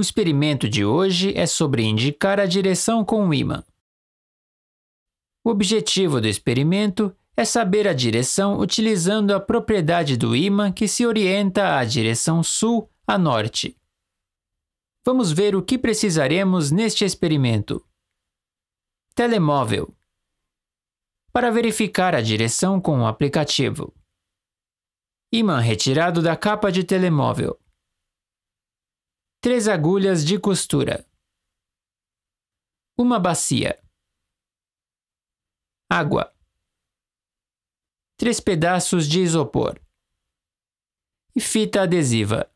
O experimento de hoje é sobre indicar a direção com o ímã. O objetivo do experimento é saber a direção utilizando a propriedade do ímã que se orienta à direção sul a norte. Vamos ver o que precisaremos neste experimento. Telemóvel. Para verificar a direção com o aplicativo. Imã retirado da capa de telemóvel. 3 agulhas de costura, uma bacia, água, três pedaços de isopor e fita adesiva.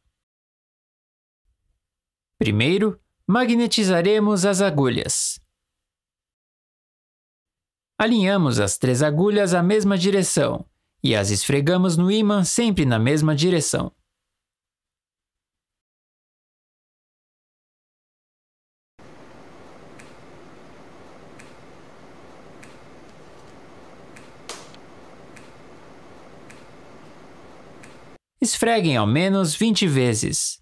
Primeiro, magnetizaremos as agulhas. Alinhamos as três agulhas à mesma direção e as esfregamos no ímã sempre na mesma direção. Esfreguem ao menos 20 vezes.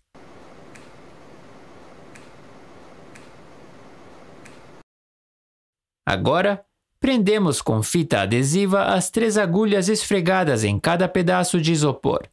Agora, prendemos com fita adesiva as três agulhas esfregadas em cada pedaço de isopor.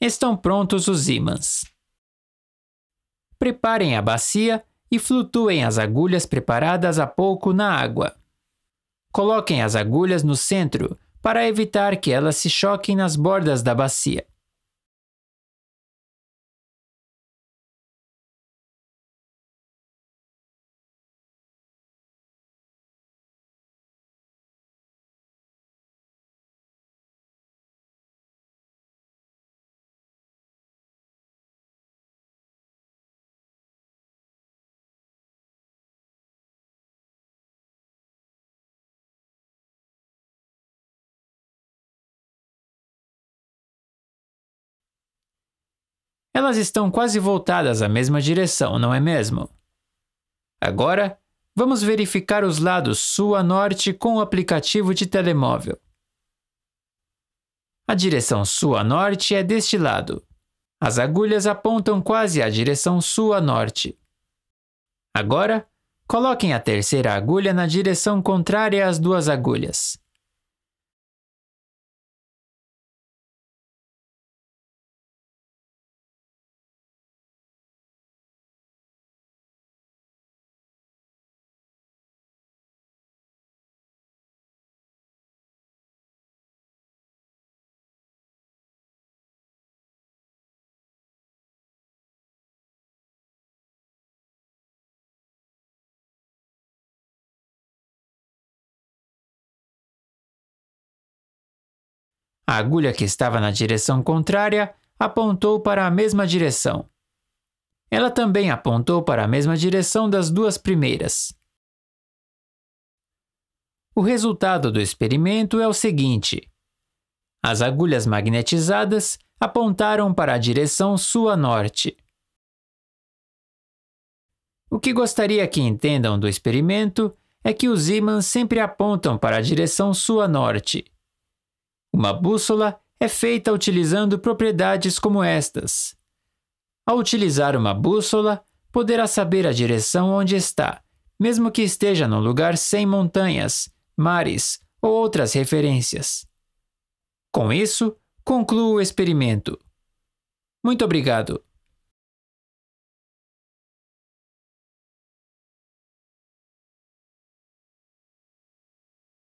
Estão prontos os ímãs. Preparem a bacia e flutuem as agulhas preparadas há pouco na água. Coloquem as agulhas no centro para evitar que elas se choquem nas bordas da bacia. Elas estão quase voltadas à mesma direção, não é mesmo? Agora, vamos verificar os lados sul a norte com o aplicativo de telemóvel. A direção sul a norte é deste lado. As agulhas apontam quase à direção sul a norte. Agora, coloquem a terceira agulha na direção contrária às duas agulhas. A agulha que estava na direção contrária apontou para a mesma direção. Ela também apontou para a mesma direção das duas primeiras. O resultado do experimento é o seguinte: as agulhas magnetizadas apontaram para a direção sul-norte. O que gostaria que entendam do experimento é que os ímãs sempre apontam para a direção sul-norte. Uma bússola é feita utilizando propriedades como estas. Ao utilizar uma bússola, poderá saber a direção onde está, mesmo que esteja num lugar sem montanhas, mares ou outras referências. Com isso, concluo o experimento. Muito obrigado!